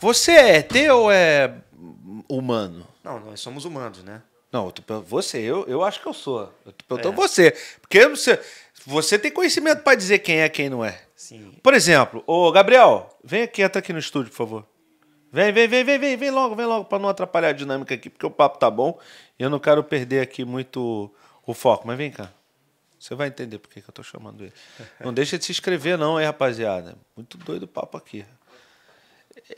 Você é teu ou é humano? Não, nós somos humanos, né? Não, eu tô, você, eu, eu acho que eu sou. Eu tô perguntando é. você. Porque você, você tem conhecimento para dizer quem é quem não é. Sim. Por exemplo, ô Gabriel, vem aqui, entra aqui no estúdio, por favor. Vem, vem, vem, vem, vem, vem logo, vem logo, para não atrapalhar a dinâmica aqui, porque o papo tá bom e eu não quero perder aqui muito o foco. Mas vem cá. Você vai entender por que, que eu tô chamando ele. Não deixa de se inscrever, não, hein, rapaziada. Muito doido o papo aqui.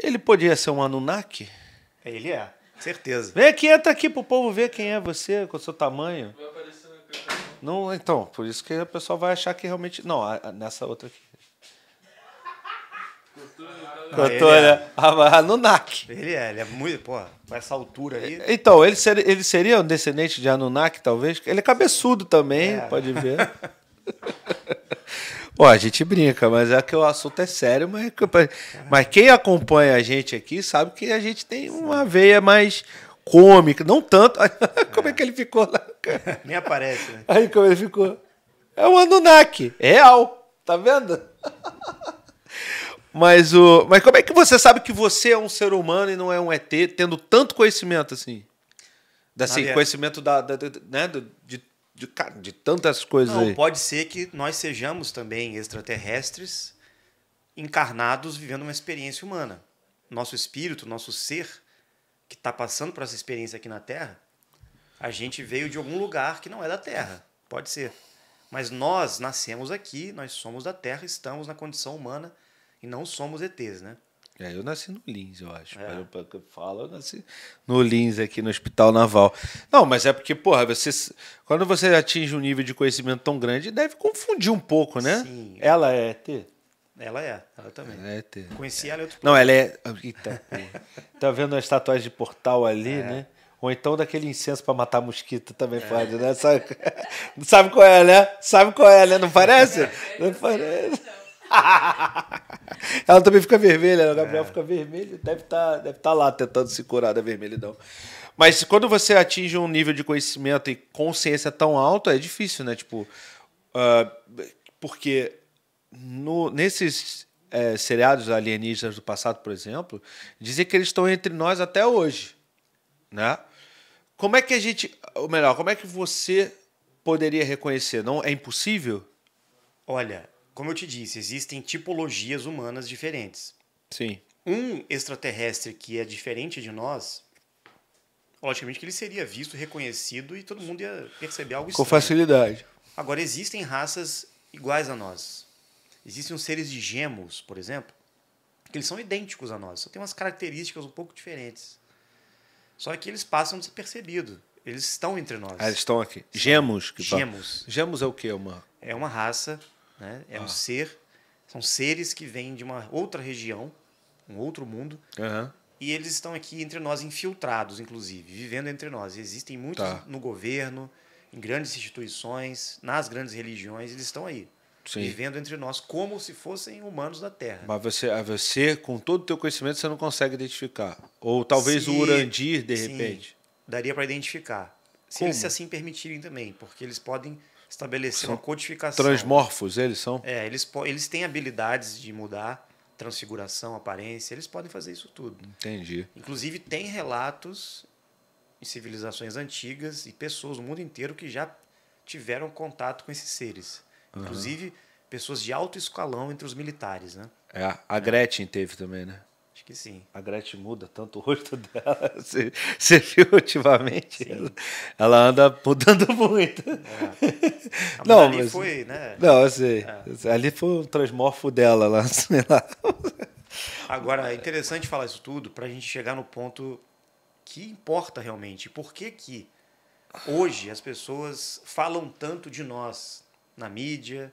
Ele podia ser um Anunnaki? Ele é. Certeza. Vem aqui, entra aqui pro povo ver quem é você, com o seu tamanho. Vai aparecer na Não, então, por isso que o pessoal vai achar que realmente. Não, a, a, nessa outra aqui. É. Cantor, ah, né? É. Anunnaki. Ele é, ele é muito, pô, com essa altura aí. Então, ele seria, ele seria um descendente de Anunnaki, talvez. Ele é cabeçudo também, é. pode ver. Ó, a gente brinca, mas é que o assunto é sério, mas, é mas quem acompanha a gente aqui sabe que a gente tem uma veia mais cômica, não tanto. como é, é que ele ficou lá? Nem aparece, né? Aí como ele ficou? É um Anunnaki, é real, tá vendo? mas, o, mas como é que você sabe que você é um ser humano e não é um ET, tendo tanto conhecimento assim? Assim, conhecimento da, da, da né, de de, de tantas coisas. Não, aí. pode ser que nós sejamos também extraterrestres encarnados vivendo uma experiência humana. Nosso espírito, nosso ser, que está passando por essa experiência aqui na Terra, a gente veio de algum lugar que não é da Terra. Pode ser. Mas nós nascemos aqui, nós somos da Terra, estamos na condição humana e não somos ETs, né? É, eu nasci no Lins, eu acho. É. Eu falo, eu nasci no Lins aqui no Hospital Naval. Não, mas é porque, porra, você, quando você atinge um nível de conhecimento tão grande, deve confundir um pouco, né? Sim. Ela é ET? Ela é, ela também. Ela é ET. Conheci é. ela em outro Não, ela é. Ah, eita, porra. tá vendo as tatuagens de portal ali, é. né? Ou então daquele incenso para matar mosquito também pode, é. né? Sabe, sabe qual é, né? Sabe qual é, né? Não parece? Não parece. ela também fica vermelha, o né? Gabriel é. fica vermelho, deve estar tá, deve tá lá tentando se curar da vermelhidão. Mas quando você atinge um nível de conhecimento e consciência tão alto, é difícil, né? Tipo, uh, porque no, nesses é, seriados alienígenas do passado, por exemplo, dizem que eles estão entre nós até hoje, né? Como é que a gente, ou melhor, como é que você poderia reconhecer? Não é impossível? Olha, como eu te disse, existem tipologias humanas diferentes. Sim. Um extraterrestre que é diferente de nós, logicamente que ele seria visto, reconhecido e todo mundo ia perceber algo Com facilidade. Agora, existem raças iguais a nós. Existem os seres de gêmeos, por exemplo, que eles são idênticos a nós, só tem umas características um pouco diferentes. Só que eles passam despercebido. Eles estão entre nós. Ah, eles estão aqui. Gemos. Que gemos. Gemos é o quê? Uma... É uma raça né? É ah. um ser, são seres que vêm de uma outra região, um outro mundo, uhum. e eles estão aqui entre nós, infiltrados, inclusive, vivendo entre nós. existem muitos tá. no governo, em grandes instituições, nas grandes religiões, eles estão aí. Sim. vivendo entre nós como se fossem humanos da Terra. Mas você, você com todo o teu conhecimento, você não consegue identificar. Ou talvez sim, o Urandir, de sim, repente. Daria para identificar se Como? eles assim permitirem também, porque eles podem estabelecer são uma codificação. Transmorfos, eles são? É, eles, eles têm habilidades de mudar transfiguração, aparência, eles podem fazer isso tudo. Entendi. Inclusive, tem relatos em civilizações antigas e pessoas do mundo inteiro que já tiveram contato com esses seres. Uhum. Inclusive, pessoas de alto escalão entre os militares, né? É, a Gretchen é. teve também, né? Acho que sim. A Gretchen muda tanto o rosto dela. Você, você viu ultimamente? Ela, ela, anda mudando muito. É. Não, ali mas, foi, né? Não, eu sei. É. Ali foi o um transmorfo dela lá, sei lá. Agora, é interessante falar isso tudo para a gente chegar no ponto que importa realmente. Por que que hoje as pessoas falam tanto de nós na mídia,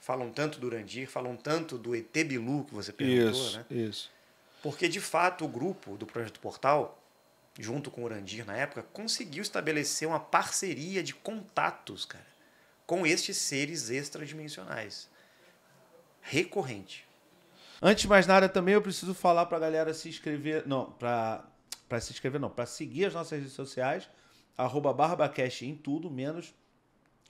falam tanto do Urandir, falam tanto do ET Bilu que você perguntou, isso, né? Isso. Porque, de fato, o grupo do Projeto Portal, junto com o Urandir na época, conseguiu estabelecer uma parceria de contatos, cara, com estes seres extradimensionais. Recorrente. Antes de mais nada, também eu preciso falar pra galera se inscrever. Não, pra, pra se inscrever, não, pra seguir as nossas redes sociais, arroba BarbaCast em tudo, menos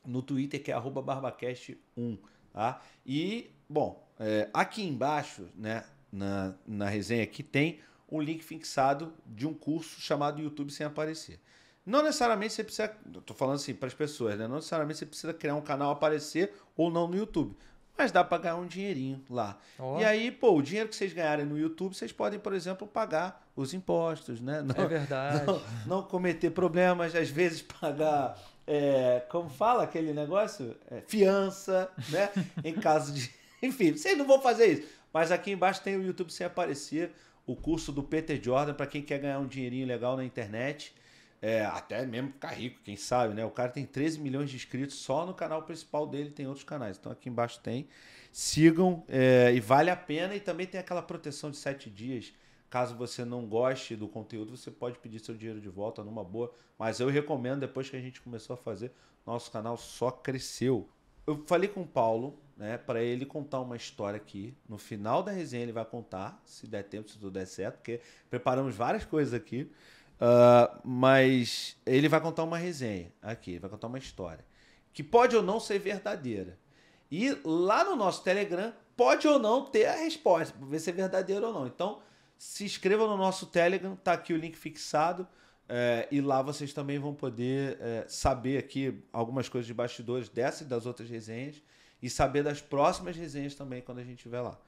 no Twitter, que é arroba BarbaCast1. Tá? E, bom, é, aqui embaixo, né? na, na resenha aqui, tem um link fixado de um curso chamado YouTube sem aparecer. Não necessariamente você precisa. Estou falando assim para as pessoas, né? Não necessariamente você precisa criar um canal aparecer ou não no YouTube. Mas dá para ganhar um dinheirinho lá. Oh. E aí, pô, o dinheiro que vocês ganharem no YouTube, vocês podem, por exemplo, pagar os impostos, né? Não, é verdade. Não, não cometer problemas, às vezes pagar. É, como fala aquele negócio? É, fiança, né? em caso de. Enfim, vocês não vão fazer isso. Mas aqui embaixo tem o YouTube sem aparecer, o curso do Peter Jordan para quem quer ganhar um dinheirinho legal na internet. É, até mesmo ficar rico, quem sabe, né? O cara tem 13 milhões de inscritos só no canal principal dele, tem outros canais. Então aqui embaixo tem. Sigam é, e vale a pena. E também tem aquela proteção de 7 dias. Caso você não goste do conteúdo, você pode pedir seu dinheiro de volta numa boa. Mas eu recomendo, depois que a gente começou a fazer, nosso canal só cresceu. Eu falei com o Paulo, né, para ele contar uma história aqui. No final da resenha ele vai contar, se der tempo, se tudo der certo, porque preparamos várias coisas aqui. Uh, mas ele vai contar uma resenha aqui, ele vai contar uma história que pode ou não ser verdadeira. E lá no nosso Telegram pode ou não ter a resposta, para ver se é verdadeira ou não. Então se inscreva no nosso Telegram, tá aqui o link fixado. É, e lá vocês também vão poder é, saber aqui algumas coisas de bastidores dessa e das outras resenhas e saber das próximas resenhas também quando a gente estiver lá.